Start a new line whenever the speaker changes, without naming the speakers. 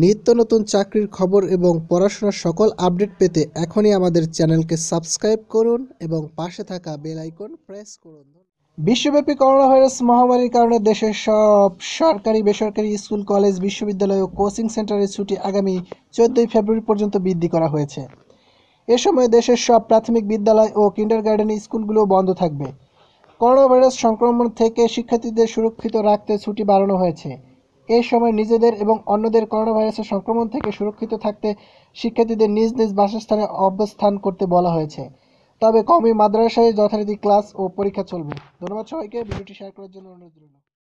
নিত্য নতুন চাকরির খবর এবং পড়াশোনার সকল আপডেট পেতে এখনই আমাদের চ্যানেলকে সাবস্ক্রাইব করুন এবং পাশে থাকা বেল আইকন প্রেস করুন বিশ্বব্যাপী করোনা ভাইরাস মহামারীর কারণে দেশের সব সরকারি বেসরকারি স্কুল কলেজ বিশ্ববিদ্যালয় ও কোচিং সেন্টারের ছুটি আগামী চোদ্দই ফেব্রুয়ারি পর্যন্ত বৃদ্ধি করা হয়েছে এ সময় দেশের সব প্রাথমিক বিদ্যালয় ও কিন্ডার গার্ডেন স্কুলগুলো বন্ধ থাকবে করোনা ভাইরাস সংক্রমণ থেকে শিক্ষার্থীদের সুরক্ষিত রাখতে ছুটি বাড়ানো হয়েছে এ সময় নিজেদের এবং অন্যদের করোনাভাইরাসের সংক্রমণ থেকে সুরক্ষিত থাকতে শিক্ষার্থীদের নিজ নিজ বাসস্থানে অবস্থান করতে বলা হয়েছে তবে কমি মাদ্রাসায় যথারীতি ক্লাস ও পরীক্ষা চলবে ধন্যবাদ সবাইকে ভিডিওটি শেয়ার করার জন্য অনুরোধ রইল